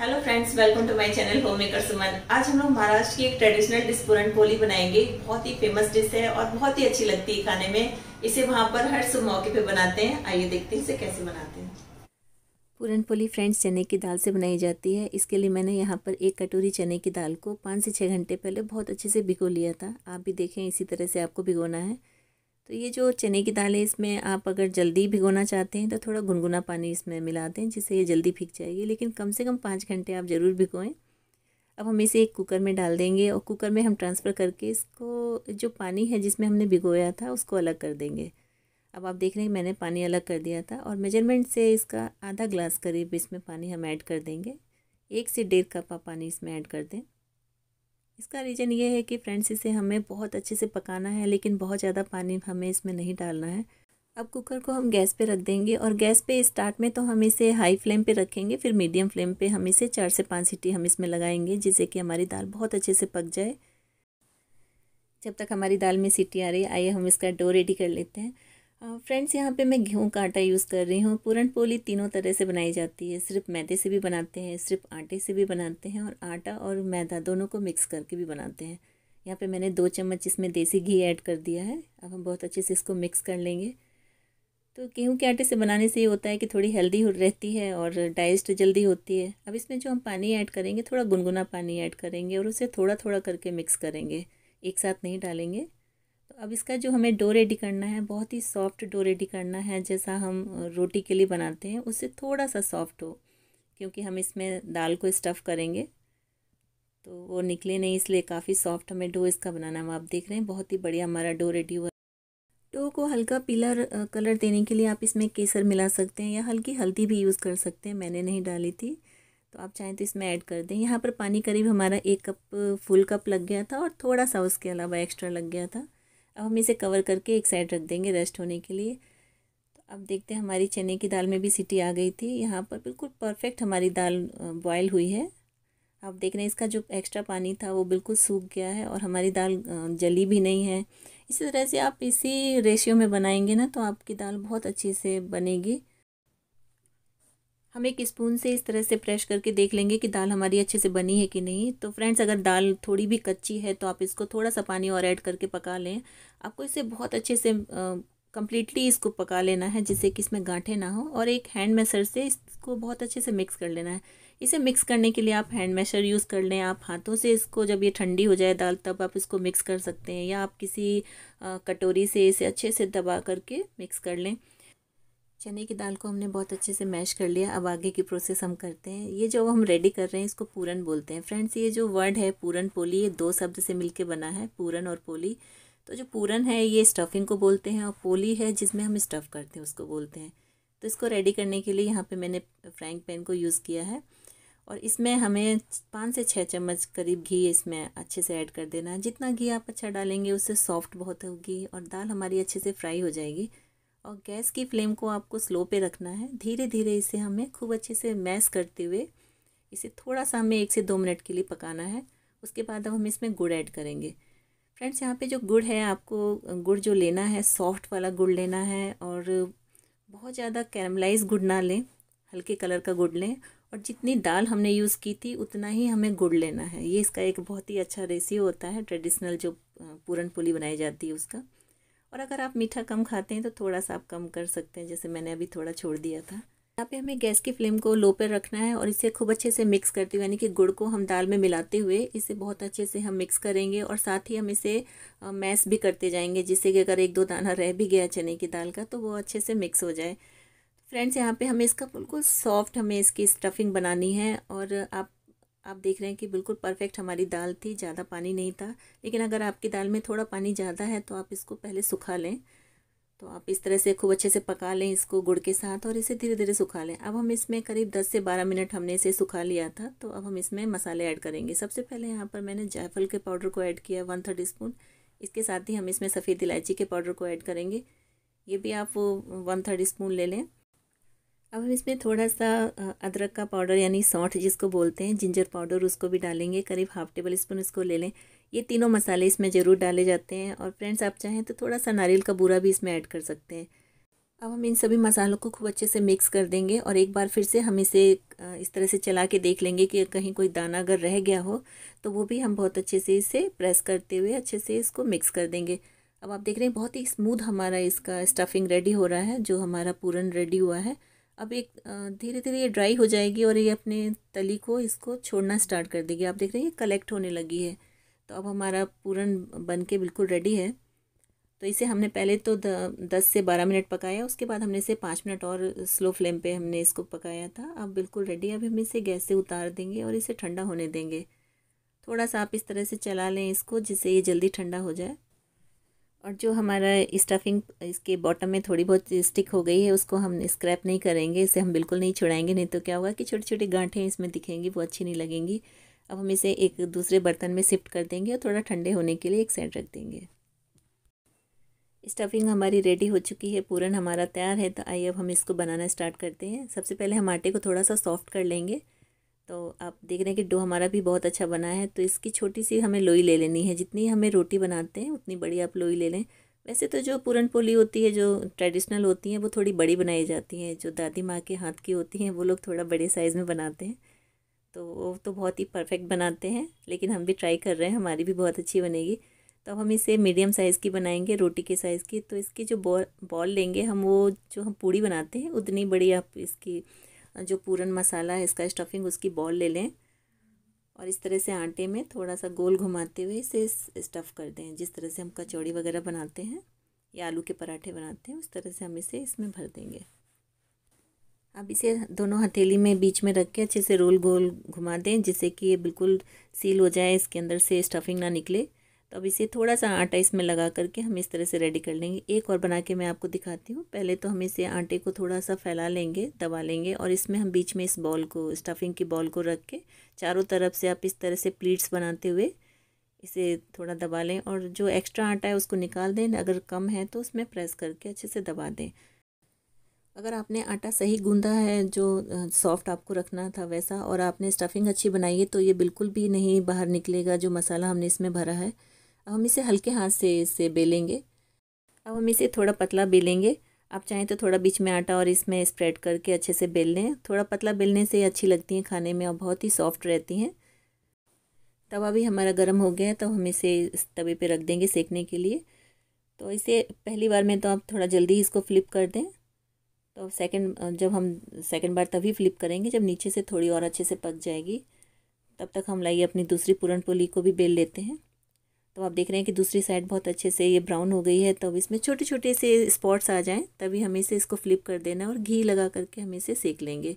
hello friends welcome to my channel home maker Suman आज हम लोग महाराष्ट्र की एक ट्रेडिशनल डिश पुरन पोली बनाएंगे बहुत ही फेमस डिश है और बहुत ही अच्छी लगती है खाने में इसे वहाँ पर हर शुभ मौके पे बनाते हैं आइए देखते हैं इसे कैसे बनाते हैं पूरन पोली फ्रेंड्स चने की दाल से बनाई जाती है इसके लिए मैंने यहाँ पर एक कटोरी चने की दाल को पाँच से छः घंटे पहले बहुत अच्छे से भिगो लिया था आप भी देखें इसी तरह से आपको भिगोना है तो ये जो चने की दाल है इसमें आप अगर जल्दी भिगोना चाहते हैं तो थोड़ा गुनगुना पानी इसमें मिला दें जिससे ये जल्दी भीग जाएगी लेकिन कम से कम पाँच घंटे आप ज़रूर भिगोएं अब हम इसे एक कुकर में डाल देंगे और कुकर में हम ट्रांसफ़र करके इसको जो पानी है जिसमें हमने भिगोया था उसको अलग कर देंगे अब आप देख रहे हैं मैंने पानी अलग कर दिया था और मेजरमेंट से इसका आधा ग्लास करीब इसमें पानी हम ऐड कर देंगे एक से डेढ़ कप आप पानी इसमें ऐड कर दें इसका रीज़न ये है कि फ्रेंड्स इसे हमें बहुत अच्छे से पकाना है लेकिन बहुत ज़्यादा पानी हमें इसमें नहीं डालना है अब कुकर को हम गैस पे रख देंगे और गैस पे स्टार्ट में तो हम इसे हाई फ्लेम पे रखेंगे फिर मीडियम फ्लेम पे हम इसे चार से पाँच सीटी हम इसमें लगाएंगे जिससे कि हमारी दाल बहुत अच्छे से पक जाए जब तक हमारी दाल में सीटी आ रही है आइए हम इसका डो रेडी कर लेते हैं फ्रेंड्स यहाँ पे मैं गेहूँ का आटा यूज़ कर रही हूँ पूरन पोली तीनों तरह से बनाई जाती है सिर्फ मैदे से भी बनाते हैं सिर्फ आटे से भी बनाते हैं और आटा और मैदा दोनों को मिक्स करके भी बनाते हैं यहाँ पे मैंने दो चम्मच इसमें देसी घी ऐड कर दिया है अब हम बहुत अच्छे से इसको मिक्स कर लेंगे तो गेहूँ के आटे से बनाने से ये होता है कि थोड़ी हेल्दी रहती है और डाइजेस्ट जल्दी होती है अब इसमें जो हम पानी ऐड करेंगे थोड़ा गुनगुना पानी ऐड करेंगे और उसे थोड़ा थोड़ा करके मिक्स करेंगे एक साथ नहीं डालेंगे अब इसका जो हमें डो रेडी करना है बहुत ही सॉफ्ट डो रेडी करना है जैसा हम रोटी के लिए बनाते हैं उससे थोड़ा सा सॉफ्ट हो क्योंकि हम इसमें दाल को स्टफ़ करेंगे तो वो निकले नहीं इसलिए काफ़ी सॉफ्ट हमें डो इसका बनाना है आप देख रहे हैं बहुत ही बढ़िया हमारा डो रेडी हुआ डो को हल्का पीला कलर देने के लिए आप इसमें केसर मिला सकते हैं या हल्की हल्दी भी यूज़ कर सकते हैं मैंने नहीं डाली थी तो आप चाहें तो इसमें ऐड कर दें यहाँ पर पानी करीब हमारा एक कप फुल कप लग गया था और थोड़ा सा उसके अलावा एक्स्ट्रा लग गया था अब हम इसे कवर करके एक साइड रख देंगे रेस्ट होने के लिए तो अब देखते हैं हमारी चने की दाल में भी सीटी आ गई थी यहाँ पर बिल्कुल परफेक्ट हमारी दाल बॉयल हुई है आप देख रहे हैं इसका जो एक्स्ट्रा पानी था वो बिल्कुल सूख गया है और हमारी दाल जली भी नहीं है इसी तरह से आप इसी रेशियो में बनाएंगे ना तो आपकी दाल बहुत अच्छी से बनेगी हम एक स्पून से इस तरह से प्रेस करके देख लेंगे कि दाल हमारी अच्छे से बनी है कि नहीं तो फ्रेंड्स अगर दाल थोड़ी भी कच्ची है तो आप इसको थोड़ा सा पानी और ऐड करके पका लें आपको इसे बहुत अच्छे से कम्प्लीटली इसको पका लेना है जिससे कि इसमें गांठे ना हो और एक हैंड मैसर से इसको बहुत अच्छे से मिक्स कर लेना है इसे मिक्स करने के लिए आप हैंड मैशर यूज़ कर लें आप हाथों से इसको जब ये ठंडी हो जाए दाल तब आप इसको मिक्स कर सकते हैं या आप किसी कटोरी से इसे अच्छे से दबा करके मिक्स कर लें चने की दाल को हमने बहुत अच्छे से मैश कर लिया अब आगे की प्रोसेस हम करते हैं ये जो हम रेडी कर रहे हैं इसको पूरन बोलते हैं फ्रेंड्स ये जो वर्ड है पूरन पोली ये दो शब्द से मिलके बना है पूरन और पोली तो जो पूरन है ये स्टफिंग को बोलते हैं और पोली है जिसमें हम स्टफ़ करते हैं उसको बोलते हैं तो इसको रेडी करने के लिए यहाँ पर मैंने फ्राइंग पैन को यूज़ किया है और इसमें हमें पाँच से छः चम्मच करीब घी इसमें अच्छे से ऐड कर देना है जितना घी आप अच्छा डालेंगे उससे सॉफ्ट बहुत होगी और दाल हमारी अच्छे से फ्राई हो जाएगी और गैस की फ्लेम को आपको स्लो पे रखना है धीरे धीरे इसे हमें खूब अच्छे से मैश करते हुए इसे थोड़ा सा हमें एक से दो मिनट के लिए पकाना है उसके बाद अब हम इसमें गुड़ ऐड करेंगे फ्रेंड्स यहाँ पे जो गुड़ है आपको गुड़ जो लेना है सॉफ्ट वाला गुड़ लेना है और बहुत ज़्यादा कैरमलाइज गुड़ ना लें हल्के कलर का गुड़ लें और जितनी दाल हमने यूज़ की थी उतना ही हमें गुड़ लेना है ये इसका एक बहुत ही अच्छा रेसियो होता है ट्रेडिशनल जो पूरन पोली बनाई जाती है उसका और अगर आप मीठा कम खाते हैं तो थोड़ा सा आप कम कर सकते हैं जैसे मैंने अभी थोड़ा छोड़ दिया था यहाँ पे हमें गैस की फ्लेम को लो पर रखना है और इसे खूब अच्छे से मिक्स करते हुए यानी कि गुड़ को हम दाल में मिलाते हुए इसे बहुत अच्छे से हम मिक्स करेंगे और साथ ही हम इसे मैश भी करते जाएंगे जिससे कि अगर एक दो दाना रह भी गया चने की दाल का तो वो अच्छे से मिक्स हो जाए फ्रेंड्स यहाँ पे हमें इसका बिल्कुल सॉफ्ट हमें इसकी स्टफिंग बनानी है और आप आप देख रहे हैं कि बिल्कुल परफेक्ट हमारी दाल थी ज़्यादा पानी नहीं था लेकिन अगर आपकी दाल में थोड़ा पानी ज़्यादा है तो आप इसको पहले सुखा लें तो आप इस तरह से खूब अच्छे से पका लें इसको गुड़ के साथ और इसे धीरे धीरे सुखा लें अब हम इसमें करीब 10 से 12 मिनट हमने इसे सुखा लिया था तो अब हम इसमें मसाले ऐड करेंगे सबसे पहले यहाँ पर मैंने जायफल के पाउडर को ऐड किया वन थर्ड स्पून इसके साथ ही हम इसमें सफ़ेद इलायची के पाउडर को ऐड करेंगे ये भी आप वन थर्ड स्पून ले लें अब हम इसमें थोड़ा सा अदरक का पाउडर यानी सौंठ जिसको बोलते हैं जिंजर पाउडर उसको भी डालेंगे करीब हाफ टेबल स्पून इसको ले लें ये तीनों मसाले इसमें ज़रूर डाले जाते हैं और फ्रेंड्स आप चाहें तो थोड़ा सा नारियल का बूरा भी इसमें ऐड कर सकते हैं अब हम इन सभी मसालों को खूब अच्छे से मिक्स कर देंगे और एक बार फिर से हम इसे इस तरह से चला के देख लेंगे कि कहीं कोई दाना अगर रह गया हो तो वो भी हम बहुत अच्छे से इसे प्रेस करते हुए अच्छे से इसको मिक्स कर देंगे अब आप देख रहे हैं बहुत ही स्मूथ हमारा इसका स्टफिंग रेडी हो रहा है जो हमारा पूरन रेडी हुआ है अब एक धीरे धीरे ये ड्राई हो जाएगी और ये अपने तली को इसको छोड़ना स्टार्ट कर देगी आप देख रहे हैं ये कलेक्ट होने लगी है तो अब हमारा पूरन बन के बिल्कुल रेडी है तो इसे हमने पहले तो दस से बारह मिनट पकाया उसके बाद हमने इसे पाँच मिनट और स्लो फ्लेम पे हमने इसको पकाया था अब बिल्कुल रेडी अब हम इसे गैस से उतार देंगे और इसे ठंडा होने देंगे थोड़ा सा आप इस तरह से चला लें इसको जिससे ये जल्दी ठंडा हो जाए और जो हमारा स्टफिंग इसके बॉटम में थोड़ी बहुत स्टिक हो गई है उसको हम स्क्रैप नहीं करेंगे इसे हम बिल्कुल नहीं छुड़ाएंगे नहीं तो क्या होगा कि छोटी छोटी गांठें इसमें दिखेंगी वो अच्छी नहीं लगेंगी अब हम इसे एक दूसरे बर्तन में शिफ्ट कर देंगे और थोड़ा ठंडे होने के लिए एक साइड रख देंगे स्टफिंग हमारी रेडी हो चुकी है पूरन हमारा तैयार है तो आइए अब हम इसको बनाना स्टार्ट करते हैं सबसे पहले हम आटे को थोड़ा सा सॉफ्ट कर लेंगे तो आप देख रहे हैं कि डो हमारा भी बहुत अच्छा बना है तो इसकी छोटी सी हमें लोई ले लेनी है जितनी हमें रोटी बनाते हैं उतनी बड़ी आप लोई ले लें वैसे तो जो पूरन पोली होती है जो ट्रेडिशनल होती हैं वो थोड़ी बड़ी बनाई जाती हैं जो दादी माँ के हाथ की होती हैं वो लोग थोड़ा बड़े साइज़ में बनाते हैं तो वो तो बहुत ही परफेक्ट बनाते हैं लेकिन हम भी ट्राई कर रहे हैं हमारी भी बहुत अच्छी बनेगी तो हम इसे मीडियम साइज़ की बनाएंगे रोटी के साइज़ की तो इसकी जो बॉल बॉल लेंगे हम वो जो हम पूड़ी बनाते हैं उतनी बड़ी आप इसकी जो पूरन मसाला है इसका स्टफिंग उसकी बॉल ले लें और इस तरह से आटे में थोड़ा सा गोल घुमाते हुए इसे स्टफ़ कर दें जिस तरह से हम कचौड़ी वगैरह बनाते हैं या आलू के पराठे बनाते हैं उस तरह से हम इसे इसमें भर देंगे अब इसे दोनों हथेली में बीच में रख के अच्छे से रोल गोल घुमा दें जिससे कि ये बिल्कुल सील हो जाए इसके अंदर से स्टफिंग ना निकले तो अब इसे थोड़ा सा आटा इसमें लगा करके हम इस तरह से रेडी कर लेंगे एक और बना के मैं आपको दिखाती हूँ पहले तो हम इसे आटे को थोड़ा सा फैला लेंगे दबा लेंगे और इसमें हम बीच में इस बॉल को स्टफिंग की बॉल को रख के चारों तरफ से आप इस तरह से प्लीट्स बनाते हुए इसे थोड़ा दबा लें और जो एक्स्ट्रा आटा है उसको निकाल दें अगर कम है तो उसमें प्रेस करके अच्छे से दबा दें अगर आपने आटा सही गूंदा है जो सॉफ्ट आपको रखना था वैसा और आपने स्टफिंग अच्छी बनाई है तो ये बिल्कुल भी नहीं बाहर निकलेगा जो मसाला हमने इसमें भरा है अब हम इसे हल्के हाथ से इसे बेलेंगे अब हम इसे थोड़ा पतला बेलेंगे आप चाहें तो थोड़ा बीच में आटा और इसमें स्प्रेड करके अच्छे से बेल लें थोड़ा पतला बेलने से अच्छी लगती हैं खाने में और बहुत ही सॉफ्ट रहती हैं तवा भी हमारा गर्म हो गया है तो हम इसे इस तवे पे रख देंगे सेकने के लिए तो इसे पहली बार में तो आप थोड़ा जल्दी इसको फ्लिप कर दें तो सेकंड जब हम सेकंड बार तभी फ्लिप करेंगे जब नीचे से थोड़ी और अच्छे से पक जाएगी तब तक हम लाइए अपनी दूसरी पूरन पोली को भी बेल लेते हैं तो आप देख रहे हैं कि दूसरी साइड बहुत अच्छे से ये ब्राउन हो गई है तब तो इसमें छोटे छोटे से स्पॉट्स आ जाएं तभी हमें इसे इसको फ्लिप कर देना और घी लगा करके हम इसे सेक लेंगे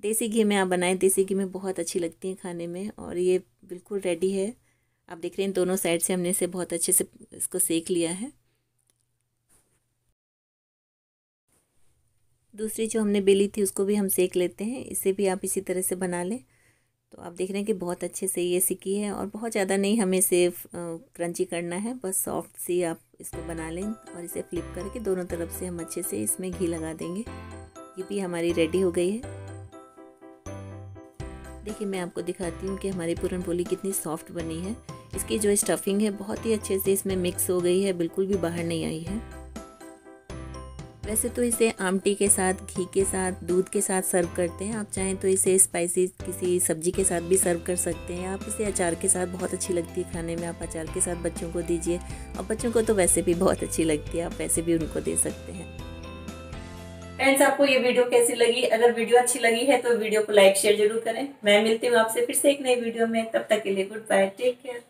देसी घी में आप बनाएं देसी घी में बहुत अच्छी लगती है खाने में और ये बिल्कुल रेडी है आप देख रहे हैं दोनों साइड से हमने इसे बहुत अच्छे से इसको सेक लिया है दूसरी जो हमने बेली थी उसको भी हम सेक लेते हैं इसे भी आप इसी तरह से बना लें तो आप देख रहे हैं कि बहुत अच्छे से ये सीखी है और बहुत ज़्यादा नहीं हमें इसे क्रंची करना है बस सॉफ्ट सी आप इसको बना लें और इसे फ्लिप करके दोनों तरफ से हम अच्छे से इसमें घी लगा देंगे ये भी हमारी रेडी हो गई है देखिए मैं आपको दिखाती हूँ कि हमारी पूरन पोली कितनी सॉफ्ट बनी है इसकी जो स्टफिंग है बहुत ही अच्छे से इसमें मिक्स हो गई है बिल्कुल भी बाहर नहीं आई है वैसे तो इसे आमटी के साथ घी के साथ दूध के साथ सर्व करते हैं आप चाहें तो इसे स्पाइसी किसी सब्जी के साथ भी सर्व कर सकते हैं आप इसे अचार के साथ बहुत अच्छी लगती है खाने में आप अचार के साथ बच्चों को दीजिए और बच्चों को तो वैसे भी बहुत अच्छी लगती है आप वैसे भी उनको दे सकते हैं फ्रेंड्स आपको ये वीडियो कैसी लगी अगर वीडियो अच्छी लगी है तो वीडियो को लाइक शेयर जरूर करें मैं मिलती हूँ आपसे फिर से एक नई वीडियो में तब तक के लिए गुड बाय टेक केयर